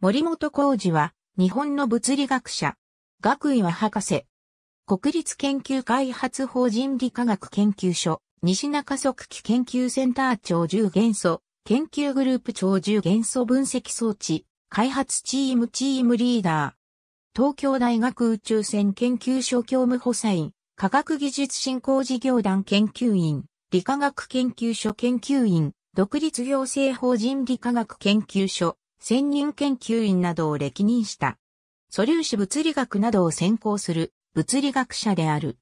森本浩二は、日本の物理学者。学位は博士。国立研究開発法人理科学研究所、西中速器研究センター長10元素、研究グループ長10元素分析装置、開発チームチームリーダー。東京大学宇宙船研究所教務補佐員、科学技術振興事業団研究員、理化学研究所研究員、独立行政法人理化学研究所、専任研究員などを歴任した。素粒子物理学などを専攻する物理学者である。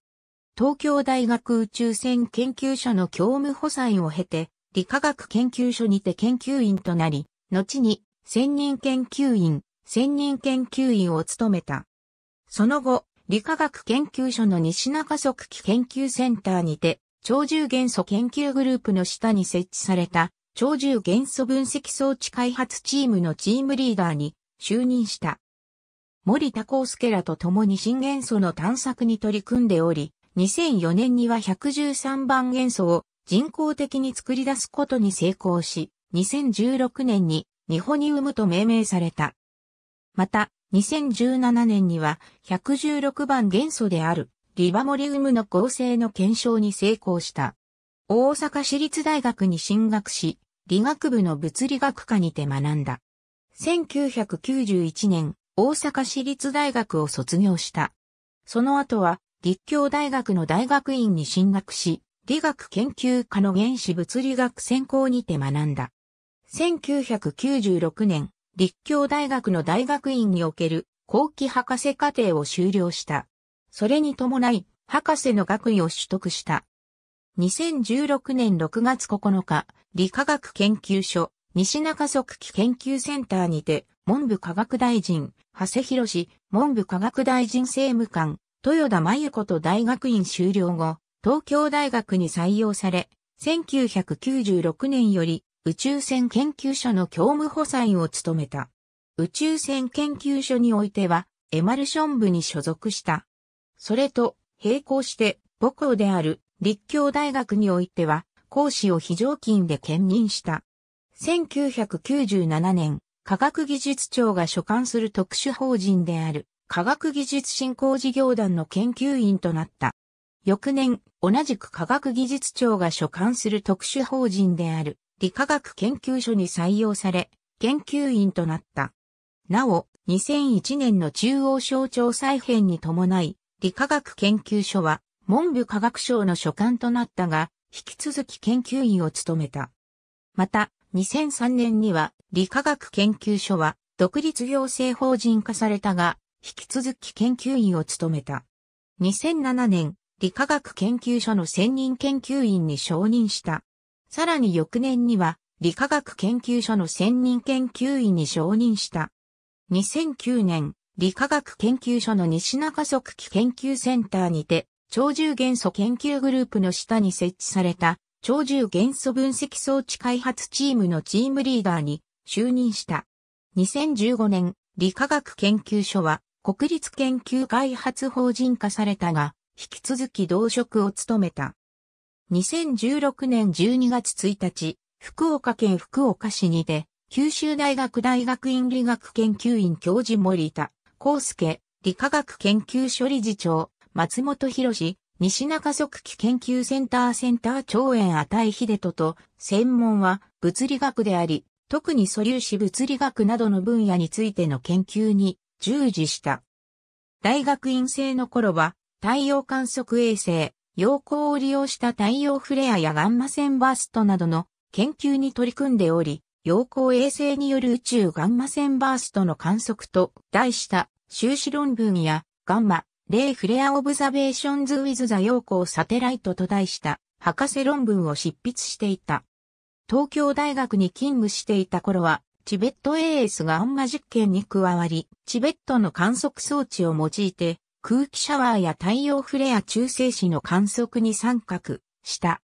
東京大学宇宙船研究所の教務補佐員を経て、理化学研究所にて研究員となり、後に専任研究員、専任研究員を務めた。その後、理化学研究所の西中速機研究センターにて、超重元素研究グループの下に設置された超重元素分析装置開発チームのチームリーダーに就任した。森田康介らと共に新元素の探索に取り組んでおり、2004年には113番元素を人工的に作り出すことに成功し、2016年にニホニウムと命名された。また、2017年には116番元素であるリバモリウムの合成の検証に成功した。大阪市立大学に進学し、理学部の物理学科にて学んだ。1991年、大阪市立大学を卒業した。その後は、立教大学の大学院に進学し、理学研究科の原子物理学専攻にて学んだ。1996年、立教大学の大学院における後期博士課程を修了した。それに伴い、博士の学位を取得した。2016年6月9日、理科学研究所、西中速期研究センターにて、文部科学大臣、長谷博士、文部科学大臣政務官、豊田真由子と大学院修了後、東京大学に採用され、1996年より宇宙船研究所の教務補佐員を務めた。宇宙船研究所においては、エマルション部に所属した。それと、並行して、母校である立教大学においては、講師を非常勤で兼任した。1997年、科学技術庁が所管する特殊法人である、科学技術振興事業団の研究員となった。翌年、同じく科学技術庁が所管する特殊法人である理科学研究所に採用され、研究員となった。なお、2001年の中央省庁再編に伴い、理科学研究所は文部科学省の所管となったが、引き続き研究員を務めた。また、2003年には理化学研究所は独立行政法人化されたが、引き続き研究員を務めた。2007年、理化学研究所の専任研究員に承認した。さらに翌年には、理化学研究所の専任研究員に承認した。2009年、理化学研究所の西中測期研究センターにて、超重元素研究グループの下に設置された超重元素分析装置開発チームのチームリーダーに就任した。2015年、理化学研究所は国立研究開発法人化されたが、引き続き同職を務めた。2016年12月1日、福岡県福岡市にて、九州大学大学院理学研究院教授森田、康介、理化学研究所理事長、松本博士、西中速器研究センターセンター長園値秀人と、専門は物理学であり、特に素粒子物理学などの分野についての研究に従事した。大学院生の頃は、太陽観測衛星、陽光を利用した太陽フレアやガンマ線バーストなどの研究に取り組んでおり、陽光衛星による宇宙ガンマ線バーストの観測と題した修士論文やガンマ、レイ・フレア・オブザベーションズ・ウィズ・ザ・ヨーコー・サテライトと題した博士論文を執筆していた。東京大学に勤務していた頃は、チベット AS がアンマ実験に加わり、チベットの観測装置を用いて、空気シャワーや太陽フレア中性子の観測に参画した。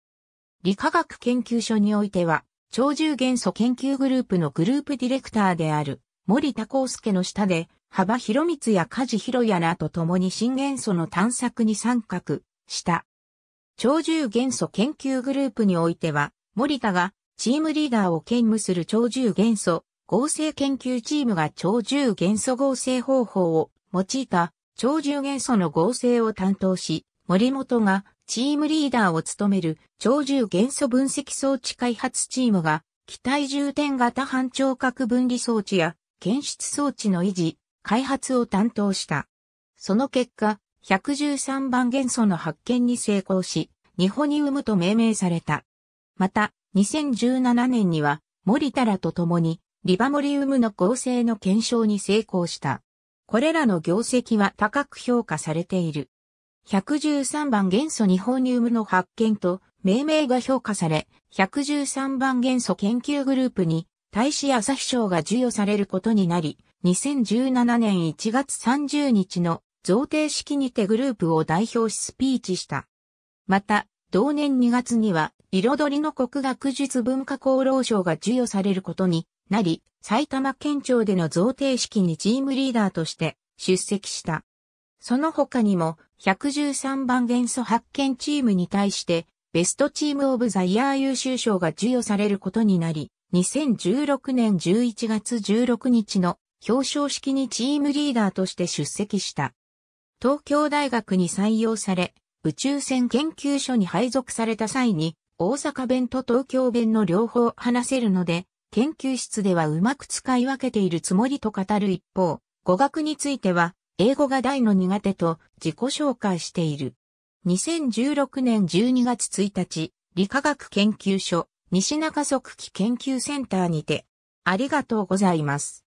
理化学研究所においては、超重元素研究グループのグループディレクターである森田康介の下で、幅広光や梶広也らと共に新元素の探索に参画した。超重元素研究グループにおいては、森田がチームリーダーを兼務する超重元素合成研究チームが超重元素合成方法を用いた超重元素の合成を担当し、森本がチームリーダーを務める超重元素分析装置開発チームが機体重点型半長角分離装置や検出装置の維持、開発を担当した。その結果、113番元素の発見に成功し、ニホニウムと命名された。また、2017年には、森田らと共に、リバモリウムの合成の検証に成功した。これらの業績は高く評価されている。113番元素ニホニウムの発見と命名が評価され、113番元素研究グループに大使朝日賞が授与されることになり、2017年1月30日の贈呈式にてグループを代表しスピーチした。また、同年2月には、彩りの国学術文化功労賞が授与されることになり、埼玉県庁での贈呈式にチームリーダーとして出席した。その他にも、113番元素発見チームに対して、ベストチームオブザイヤー優秀賞が授与されることになり、2016年11月16日の表彰式にチームリーダーとして出席した。東京大学に採用され、宇宙船研究所に配属された際に、大阪弁と東京弁の両方話せるので、研究室ではうまく使い分けているつもりと語る一方、語学については、英語が大の苦手と自己紹介している。2016年12月1日、理化学研究所、西中測器研究センターにて、ありがとうございます。